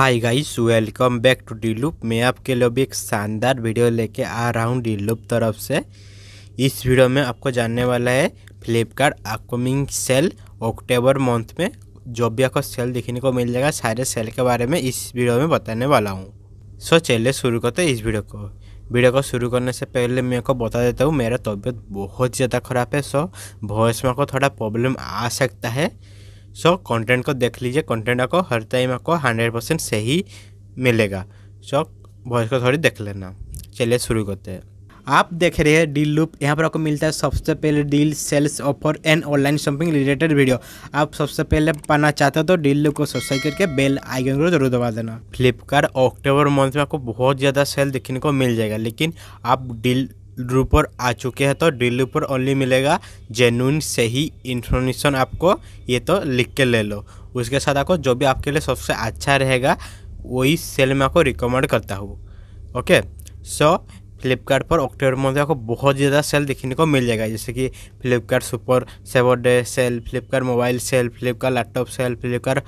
hi guys welcome back to Deal Loop मैं आपके लिए भी एक शानदार वीडियो लेके आ रहा हूँ डी लूप तरफ से इस वीडियो में आपको जानने वाला है Flipkart upcoming sale October month में जो भी आपको सेल देखने को मिल जाएगा सारे सेल के बारे में इस वीडियो में बताने वाला हूँ सो चलिए शुरू करते इस वीडियो को वीडियो को शुरू करने से पहले मैं आपको बता देता हूँ मेरा तबीयत बहुत ज़्यादा ख़राब है सो वॉइस में आपको थोड़ा प्रॉब्लम आ सकता है सो so, कंटेंट को देख लीजिए कंटेंट आपको हर टाइम आपको हंड्रेड परसेंट सही मिलेगा सो so, वॉइस को थोड़ी देख लेना चलिए शुरू करते हैं आप देख रहे हैं डील लूप यहाँ पर आपको मिलता है सबसे पहले deal sales offer and online shopping related video आप सबसे पहले पाना चाहते हो तो डील लूप को सब्सक्राइब करके बेल आइकन को जरूर दबा देना फ्लिपकार्ट अक्टूबर मंथ में आपको बहुत ज़्यादा सेल देखने को मिल जाएगा लेकिन आप डील ड्रूपर आ चुके हैं तो डील ऊपर ओनली मिलेगा जेनुइन से ही इन्फॉर्मेशन आपको ये तो लिख के ले लो उसके साथ आपको जो भी आपके लिए सबसे अच्छा रहेगा वही सेल मैं आपको रिकमेंड करता हूँ ओके सो फ्लिपकार्ट पर अक्टूबर मंथ आपको बहुत ज़्यादा सेल देखने को मिल जाएगा जैसे कि Flipkart super saver day sale Flipkart mobile sale Flipkart laptop sale Flipkart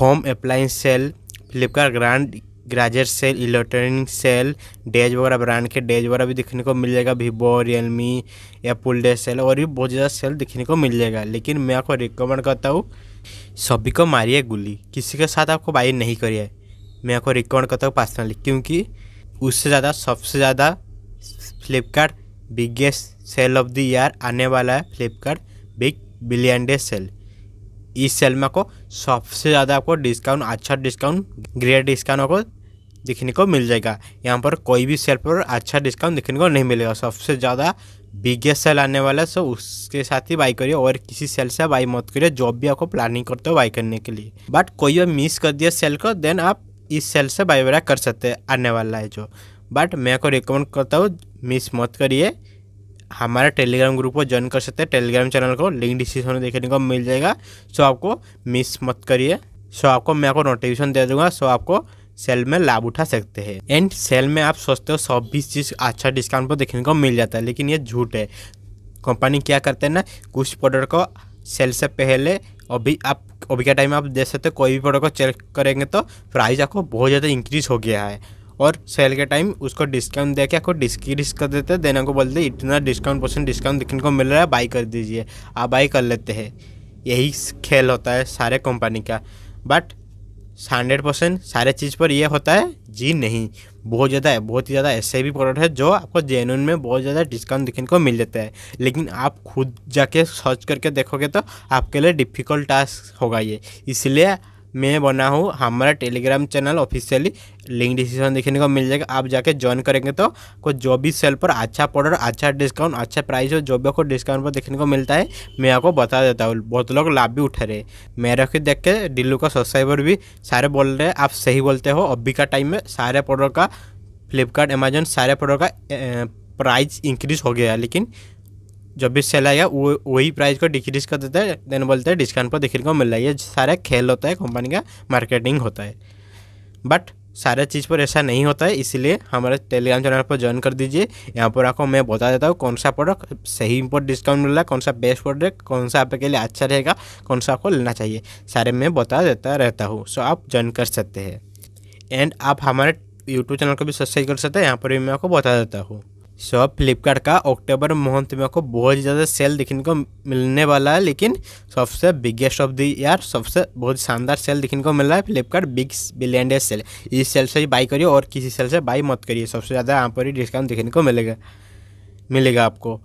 home appliance sale Flipkart grand ग्राजर सेल इलेक्ट्रॉनिक सेल डेज वगैरह ब्रांड के डेज वगैरह भी देखने को मिल जाएगा वीवो रियलमी या डे सेल और भी बहुत ज़्यादा सेल देखने को मिल जाएगा लेकिन मैं आपको रिकमेंड करता हूँ सभी को मारिए गुली किसी के साथ आपको बाई नहीं करिए मैं आपको रिकमेंड करता हूँ पर्सनली क्योंकि उससे ज़्यादा सबसे ज़्यादा Flipkart biggest sale of the year आने वाला है Flipkart big billion day sale इस सेल में आपको सबसे ज़्यादा आपको डिस्काउंट अच्छा डिस्काउंट ग्रेट डिस्काउंट आपको देखने को मिल जाएगा यहाँ पर कोई भी सेल पर अच्छा डिस्काउंट देखने को नहीं मिलेगा सबसे ज़्यादा बिगेस्ट सेल आने वाला है सो उसके साथ ही बाई करिए और किसी सेल से बाई मत करिए जो भी आपको प्लानिंग करते हो बाई करने के लिए बट कोई भी मिस कर दिया सेल को देन आप इस सेल से बाई वगैरह कर सकते हैं आने वाला है जो बट मैं आपको रिकमेंड करता हूँ मिस मत करिए हमारे टेलीग्राम ग्रुप को ज्वाइन कर सकते हैं टेलीग्राम चैनल को लिंक डिस्क्रिप्शन में देखने को मिल जाएगा सो आपको मिस मत करिए सो आपको मैं आपको नोटिफिकेशन दे दूँगा सो आपको सेल में लाभ उठा सकते हैं एंड सेल में आप सोचते हो सब भी चीज़ अच्छा डिस्काउंट पर देखने को मिल जाता है लेकिन ये झूठ है कंपनी क्या करते हैं ना कुछ प्रोडक्ट को सेल से पहले अभी आप अभी का टाइम आप देख सकते हो कोई भी प्रोडक्ट को चेक करेंगे तो प्राइस आपको बहुत ज़्यादा इंक्रीज हो गया है और सेल के टाइम उसको डिस्काउंट दे के आपको डिस्क्रीज कर देते हैं देने को बोलते इतना डिस्काउंट परसेंट डिस्काउंट देखने को मिल रहा है बाई कर दीजिए आप बाई कर लेते हैं यही खेल होता है सारे कंपनी का बट हंड्रेड परसेंट सारे चीज़ पर यह होता है जी नहीं बहुत ज़्यादा बहुत ही ज़्यादा ऐसे भी प्रोडक्ट है जो आपको जेनुन में बहुत ज़्यादा डिस्काउंट देखने को मिल जाता है लेकिन आप खुद जाके सर्च करके देखोगे तो आपके लिए डिफ़िकल्ट टास्क होगा ये इसलिए मैं बना हूँ हमारा Telegram channel officially link description देखने को मिल जाएगा आप जाके ज्वाइन करेंगे तो कुछ जो भी सेल पर अच्छा प्रोडक्ट अच्छा डिस्काउंट अच्छा प्राइस हो जो भी आपको डिस्काउंट पर देखने को मिलता है मैं आपको बता देता हूँ बहुत लोग लाभ भी उठा रहे मेरा की देख के डिल्लू का सब्सक्राइबर भी सारे बोल रहे हैं आप सही बोलते हो अभी का टाइम में सारे प्रोडक्ट का फ्लिपकार्ट अमेजोन सारे प्रोडक्ट का प्राइस इंक्रीज हो गया लेकिन जब भी सेल आएगा वो वही प्राइस को डिक्रीज कर देता है देन बोलते हैं डिस्काउंट पर देखने को मिल रहा है ये सारा खेल होता है कंपनी का मार्केटिंग होता है बट सारे चीज़ पर ऐसा नहीं होता है इसलिए हमारे टेलीग्राम चैनल पर ज्वाइन कर दीजिए यहाँ पर आपको मैं बता देता हूँ कौन सा प्रोडक्ट सही पर डिस्काउंट मिल रहा है कौन सा बेस्ट प्रोडक्ट कौन सा आपके लिए अच्छा रहेगा कौन सा आपको लेना चाहिए सारे मैं बता देता रहता हूँ सो आप ज्वाइन कर सकते हैं एंड आप हमारे यूट्यूब चैनल को भी सब्सक्राइब कर सकते हैं यहाँ पर भी मैं आपको बता देता हूँ शॉप फ्लिपकार्ट का अक्टूबर मंथ में आपको बहुत ही ज़्यादा सेल देखने को मिलने वाला है लेकिन सबसे बिगेस्ट ऑफ द ईयर सबसे बहुत शानदार सेल देखने को मिल रहा है Flipkart big billion day sale इस सेल से ही बाई करिए और किसी सेल से बाई मत करिए सबसे ज़्यादा यहाँ पर ही डिस्काउंट देखने को मिलेगा मिलेगा आपको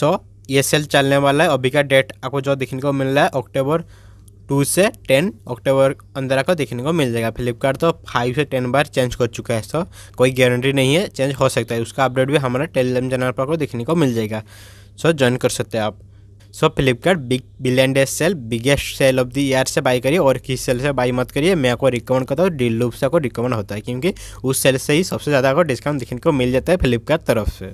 सो ये सेल चलने वाला है अभी का डेट आपको जो देखने को मिल रहा है अक्टूबर टू से टेन अक्टूबर अंदर आपको देखने को मिल जाएगा फ्लिपकार्ट तो फाइव से टेन बार चेंज कर चुका है तो कोई गारंटी नहीं है चेंज हो सकता है उसका अपडेट भी हमारा टेलीग्राम चैनल पर देखने को मिल जाएगा सो ज्वाइन कर सकते हैं आप so Flipkart big billion day sale biggest sale of the year से बाई करिए और किस सेल से बाई मत करिए मैं आपको रिकमेंड करता हूँ डील लूप से आपको रिकमेंड होता है क्योंकि उस सेल से ही सबसे ज़्यादा आपको डिस्काउंट देखने को मिल जाता है फ्लिपकार्ट तरफ से